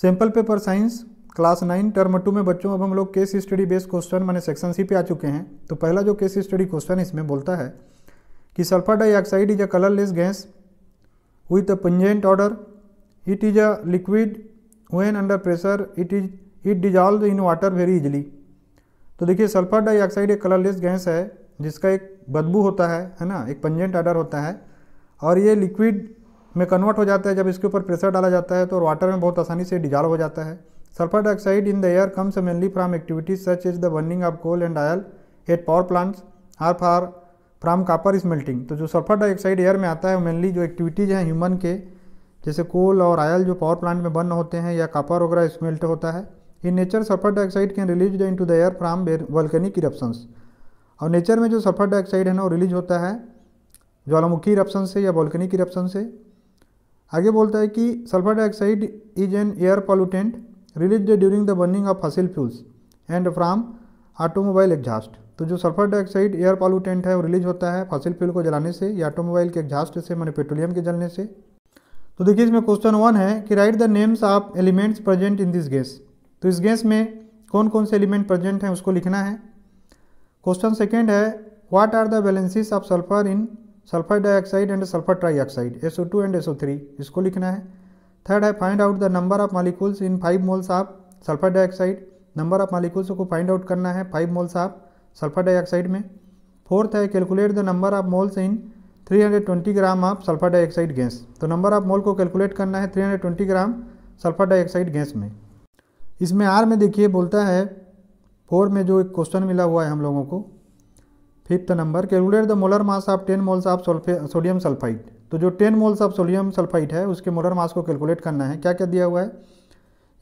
Sample paper science class nine term two में बच्चों अब हम लोग केस स्टडी बेस्ड क्वेश्चन मैंने सेक्शन सी पे आ चुके हैं तो पहला जो केस स्टडी क्वेश्चन इसमें बोलता है कि sulphur dioxide is a colourless gas with a pungent odour it is a liquid when under pressure it is it dissolve in water very easily तो देखिए सल्फर डाइऑक्साइड एक कलरलेस गैस है जिसका एक बदबू होता है है ना एक पंजेंट ऑर्डर होता है और ये लिक्विड में कन्वर्ट हो जाता है जब इसके ऊपर प्रेशर डाला जाता है तो वाटर में बहुत आसानी से डिजॉल्व हो जाता है sulphur dioxide in the air comes mainly from activities such as the burning of coal and oil at power plants or far from copper smelting तो जो सल्फर डाइऑक्साइड एयर में आता है मेनली जो activities हैं human के जैसे कोल और आयल जो पावर प्लांट में बर्न होते हैं या कापर वगैरह स्मेल्ट होता है in nature sulphur dioxide can release into the air from volcanic eruptions और नेचर में जो सल्फर डाइऑक्साइड है ना वो रिलीज होता है ज्वालामुखी इरप्शन से या वॉल्कनिक इरप्शन से आगे बोलता है कि sulphur dioxide is an air pollutant release during the burning of fossil fuels and from automobile exhaust तो जो सल्फर डाइऑक्साइड एयर पॉल्यूटेंट है वो रिलीज होता है फसिल फ्यूल को जलाने से या ऑटोमोबाइल के एग्जास्ट से मैंने पेट्रोलियम के जलने से तो देखिए इसमें क्वेश्चन वन है कि write the names of elements present in this gas तो इस गैस में कौन कौन से एलिमेंट प्रेजेंट हैं उसको लिखना है क्वेश्चन सेकेंड है what are the valencies of sulphur in sulphur dioxide and sulphur trioxide two and three इसको लिखना है थर्ड है find out the number of molecules in five moles of sulphur dioxide number of molecules को find out करना है five moles of sulphur dioxide में fourth है calculate the number of moles in 320 gram of sulphur dioxide gas तो number of मोल को calculate करना है 320 ग्राम sulphur dioxide gas में इसमें आर में देखिए बोलता है फोर में जो एक क्वेश्चन मिला हुआ है हम लोगों को fifth number calculate the molar mass of ten moles of sodium sulphide तो जो ten moles of sodium sulphide है उसके मोलर मास को कैलकुलेट करना है क्या क्या दिया हुआ है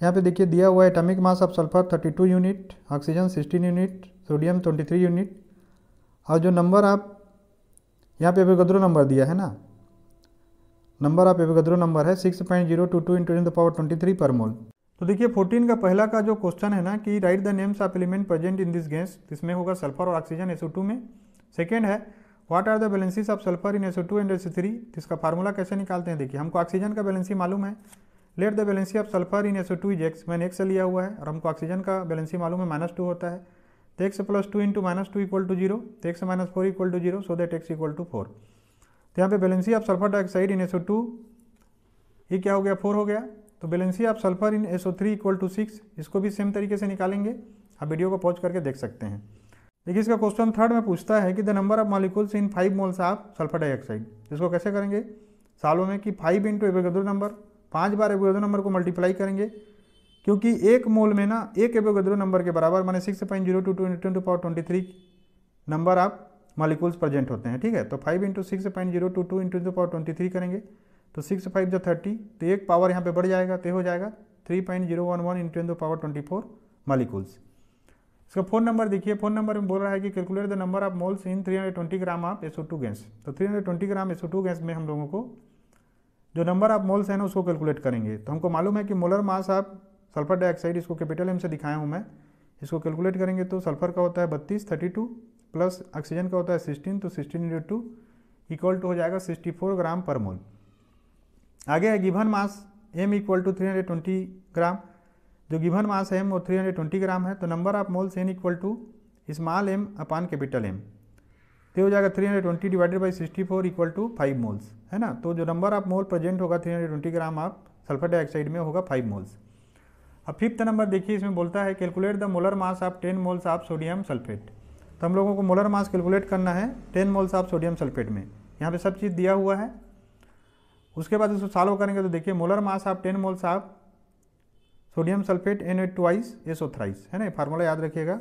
यहाँ पे देखिए दिया हुआ है atomic mass of sulphur 32 unit oxygen 16 unit sodium 23 unit और जो नंबर आप यहाँ पे एवेगद्रो नंबर दिया है ना नंबर आप एवेगद्रो नंबर है six point zero two two into in the power twenty three per mole तो देखिए 14 का पहला का जो क्वेश्चन है ना कि write the names of element present in this gas इसमें होगा सल्फर और ऑक्सीजन टू में सेकेंड है what are the valencies of sulphur in SO2 and SO3 इसका फार्मूला कैसे निकालते हैं देखिए हमको ऑक्सीजन का बैलेंसी मालूम है let the valency of sulphur in SO two is X मैंने एक्स लिया हुआ है और हमको ऑक्सीजन का बैलेंसी मालूम है माइनस टू होता है तो X plus two into minus two equal to zero तो X minus four equal to zero so that X equal to four तो यहाँ पे valency of sulphur dioxide in SO two ये क्या हो गया फोर हो गया तो valency of sulphur in S O three equal to six इसको भी सेम तरीके से निकालेंगे आप वीडियो को पॉज करके देख सकते हैं देखिए इसका क्वेश्चन थर्ड में पूछता है कि the number of molecules in five moles of sulphur dioxide इसको कैसे करेंगे सालों में कि फाइव इंटू एबोगेद्रो नंबर पाँच बार एबोगेद्रो नंबर को मल्टीप्लाई करेंगे क्योंकि एक मोल में ना एक एबोगेद्रो नंबर के बराबर माने six point zero two twenty two power twenty three number of molecules present होते हैं ठीक है तो five into six point zero two two into two power twenty three करेंगे तो सिक्स फाइव जो थर्टी तो एक पावर यहाँ पे बढ़ जाएगा तो हो जाएगा three point zero one one into the power twenty four molecules इसका फोन नंबर देखिए फोन नंबर में बोल रहा है कि calculate the number of moles in three hundred twenty gram of SO two gas तो three hundred twenty gram SO two gas में हम लोगों को जो नंबर ऑफ मोल्स हैं ना उसको कैलकुलेट करेंगे तो हमको मालूम है कि molar mass of sulphur dioxide इसको कैपिटल एम से दिखाया हूँ मैं इसको कैलकुलेट करेंगे तो सल्फर का होता है बत्तीस थर्टी टू प्लस ऑक्सीजन का होता है सिक्सटीन तो sixteen into two equal to हो जाएगा sixty four gram per mole आगे है given mass M equal to three hundred twenty gram जो गिवन मास है एम वो थ्री हंड्रेड ट्वेंटी ग्राम है तो number of moles N equal to small M upon capital M तो हो जाएगा three hundred twenty divided by sixty four equal to five moles है ना तो जो नंबर ऑफ मोल प्रेजेंट होगा three hundred twenty gram of sulphur dioxide में होगा फाइव मोल्स अब फिफ्थ नंबर देखिए इसमें बोलता है calculate the molar mass of ten moles of sodium sulphate तो हम लोगों को मोलर मास कैलकुलेट करना है ten moles of sodium sulphate में यहाँ पे सब चीज़ दिया हुआ है उसके बाद उसको सॉल्व करेंगे तो देखिए molar mass of ten moles of sodium sulphate N A twice SO thrice है ना फार्मूला याद रखिएगा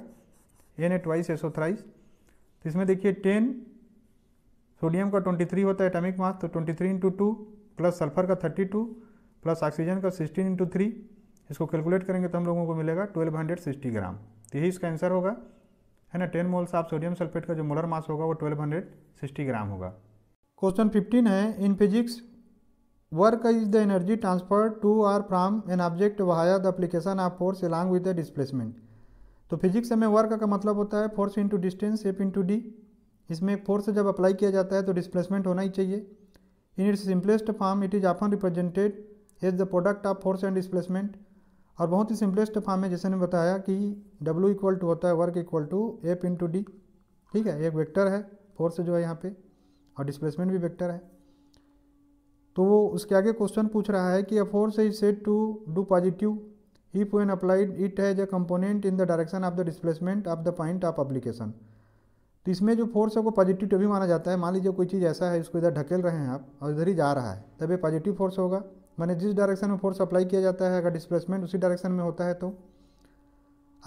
N A twice SO thrice तो इसमें देखिए टेन सोडियम का ट्वेंटी थ्री होता है एटॉमिक मास तो twenty three into two plus sulphur का थर्टी टू प्लस ऑक्सीजन का सिक्सटीन इंटू थ्री इसको कैलकुलेट करेंगे तो हम लोगों को मिलेगा ट्वेल्व हंड्रेड सिक्सटी ग्राम तो यही इसका आंसर होगा है ना ten moles of sodium sulphate का जो मोलर मास होगा वो ट्वेल्व हंड्रेड सिक्सटी ग्राम होगा क्वेश्चन फिफ्टीन है in physics Work is the energy transferred to or from an object via the application of force along with the displacement. तो physics में work का मतलब होता है force into distance F into D इसमें एक force जब अप्लाई किया जाता है तो डिस्प्लेसमेंट होना ही चाहिए in its simplest form it is often represented as the product of force and displacement और बहुत ही सिंपलेस्ट फॉर्म है जैसे ने बताया कि W इक्वल टू होता है work equal to F into D ठीक है एक वेक्टर है फोर्स जो है यहाँ पे और डिस्प्लेसमेंट भी वेक्टर है तो वो उसके आगे क्वेश्चन पूछ रहा है कि a force is set to do positive if when applied it has a component in the direction of the displacement of the point of application तो इसमें जो फोर्स है वो पॉजिटिव तभी माना जाता है मान लीजिए कोई चीज़ ऐसा है इसको इधर ढकेल रहे हैं आप और इधर ही जा रहा है तब ये पॉजिटिव फोर्स होगा मैंने जिस डायरेक्शन में फोर्स अप्लाई किया जाता है अगर डिस्प्लेसमेंट उसी डायरेक्शन में होता है तो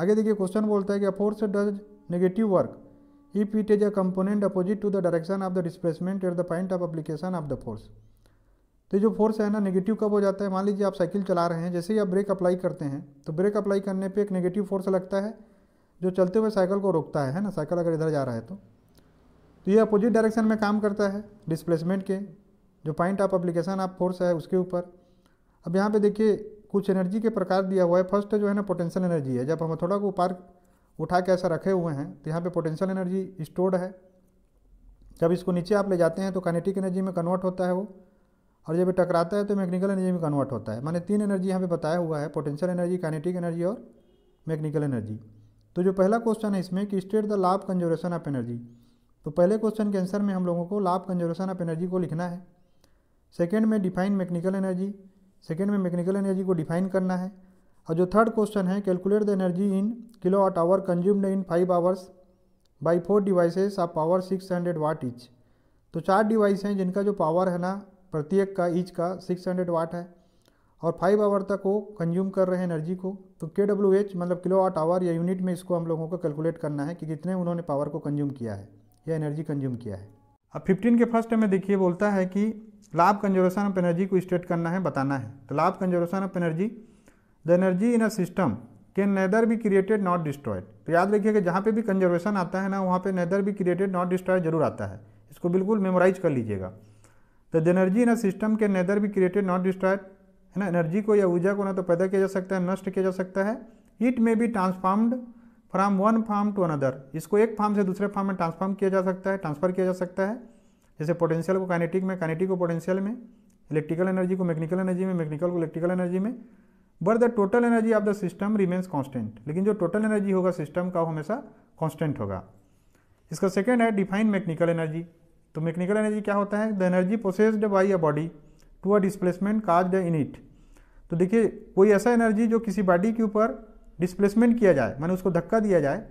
आगे देखिए क्वेश्चन बोलता है कि force does negative work if it is a component opposite to the direction of the displacement at the point of application of the force तो जो फोर्स है ना नेगेटिव कब हो जाता है मान लीजिए आप साइकिल चला रहे हैं जैसे ही आप ब्रेक अप्लाई करते हैं तो ब्रेक अप्लाई करने पे एक नेगेटिव फोर्स लगता है जो चलते हुए साइकिल को रोकता है है ना साइकिल अगर इधर जा रहा है तो तो ये अपोजिट डायरेक्शन में काम करता है डिस्प्लेसमेंट के जो point of application of force है उसके ऊपर अब यहाँ पे देखिए कुछ एनर्जी के प्रकार दिया हुआ है फर्स्ट जो है ना पोटेंशियल एनर्जी है जब हम थोड़ा को पार्क उठा के ऐसा रखे हुए हैं तो यहाँ पे पोटेंशियल एनर्जी स्टोर्ड है जब इसको नीचे आप ले जाते हैं तो कनेटिक एनर्जी में कन्वर्ट होता है वो और जब ये टकराता है तो मैकेनिकल एनर्जी में कन्वर्ट होता है मैंने तीन एनर्जी यहाँ पे बताया हुआ है पोटेंशियल एनर्जी काइनेटिक एनर्जी और मैकेनिकल एनर्जी तो जो पहला क्वेश्चन है इसमें कि state the law conservation of energy तो पहले क्वेश्चन के आंसर में हम लोगों को लाभ कंजर्वेशन ऑफ एनर्जी को लिखना है सेकेंड में डिफाइन मैकेनिकल एनर्जी सेकेंड में मैकेनिकल एनर्जी को डिफाइन करना है और जो थर्ड क्वेश्चन है calculate the energy in kilowatt hour consumed in five hours by four devices of power six hundred watt each तो चार डिवाइस हैं जिनका जो पावर है ना प्रत्येक का ईच का 600 वाट है और फाइव आवर तक वो कंज्यूम कर रहे हैं एनर्जी को तो के डब्ल्यू एच मतलब किलो वाट आवर या यूनिट में इसको हम लोगों को कैलकुलेट करना है कि कितने उन्होंने पावर को कंज्यूम किया है या एनर्जी कंज्यूम किया है अब 15 के फर्स्ट में देखिए बोलता है कि लाभ कंजर्वेशन ऑफ एनर्जी को स्टेट करना है बताना है तो law conservation of energy the energy in a system can neither be created not destroyed तो याद रखिएगा जहाँ पे भी कंजर्वेशन आता है ना वहाँ पे neither be created not destroyed जरूर आता है इसको बिल्कुल मेमोराइज कर लीजिएगा the energy in a system के neither be created not destroyed है ना एनर्जी को या ऊर्जा को ना तो पैदा किया जा सकता है नष्ट किया जा सकता है it may be transformed from one form to another इसको एक फार्म से दूसरे फार्म में ट्रांसफार्म किया जा सकता है ट्रांसफर किया जा सकता है जैसे पोटेंशियल को काइनेटिक में काइनेटिक को पोटेंशियल में इलेक्ट्रिकल एनर्जी को मैकेनिकल एनर्जी में मैकेनिकल को इलेक्ट्रिकल एनर्जी में but the total energy of the system remains constant लेकिन जो टोटल एनर्जी होगा सिस्टम का वो हमेशा कॉन्स्टेंट होगा इसका सेकेंड है डिफाइन मैकेनिकल एनर्जी तो मैकेनिकल एनर्जी क्या होता है the energy processed by a body to a displacement cause in it तो देखिए कोई ऐसा एनर्जी जो किसी बॉडी के ऊपर डिस्प्लेसमेंट किया जाए मैंने उसको धक्का दिया जाए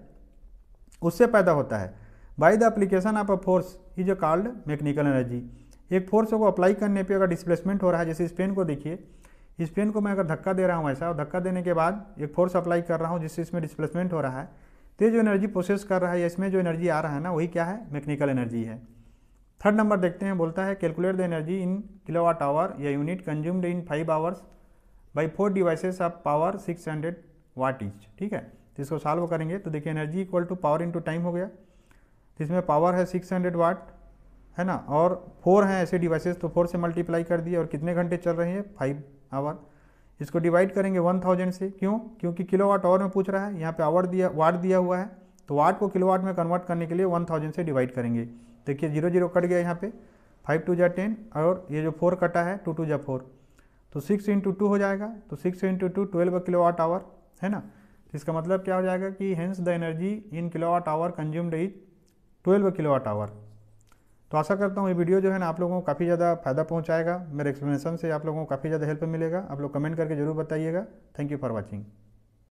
उससे पैदा होता है by the application of a force is a called mechanical energy एक फोर्स को अप्लाई करने पे अगर डिस्प्लेसमेंट हो रहा है जैसे इस पेन को देखिए इस पेन को मैं अगर धक्का दे रहा हूँ ऐसा और धक्का देने के बाद एक फोर्स अप्लाई कर रहा हूँ जिससे इसमें डिस्प्लेसमेंट हो रहा है तो जो एनर्जी प्रोसेस कर रहा है इसमें जो एनर्जी आ रहा है ना वही क्या है मैकेनिकल एनर्जी है थर्ड नंबर देखते हैं बोलता है calculate the energy in kilowatt hour या unit consumed in five hours by four devices of power six hundred watt each ठीक है तो इसको सॉल्व करेंगे तो देखिए energy equal to power into time हो गया तो इसमें पावर है सिक्स हंड्रेड वाट है ना और फोर हैं ऐसे डिवाइसेस तो फोर से मल्टीप्लाई कर दिए और कितने घंटे चल रहे हैं फाइव आवर इसको डिवाइड करेंगे वन थाउजेंड से क्यों क्योंकि किलो वाट आवर में पूछ रहा है यहाँ पर आवर दिया वाट दिया हुआ है तो वाट को किलो वाट में कन्वर्ट करने के लिए वन थाउजेंड से डिवाइड करेंगे देखिए जीरो जीरो कट गया यहाँ पे फाइव टू जा टेन और ये जो फोर कटा है टू टू जा फोर तो सिक्स इंटू टू हो जाएगा तो six into two twelve kilowatt hour है ना तो इसका मतलब क्या हो जाएगा कि hence the energy in kilowatt hour consumed is twelve kilowatt hour तो आशा करता हूँ ये वीडियो जो है ना आप लोगों को काफ़ी ज़्यादा फायदा पहुँचाएगा मेरे एक्सप्लेनेशन से आप लोगों को काफ़ी ज़्यादा हेल्प मिलेगा आप लोग कमेंट करके ज़रूर बताइएगा थैंक यू फॉर वॉचिंग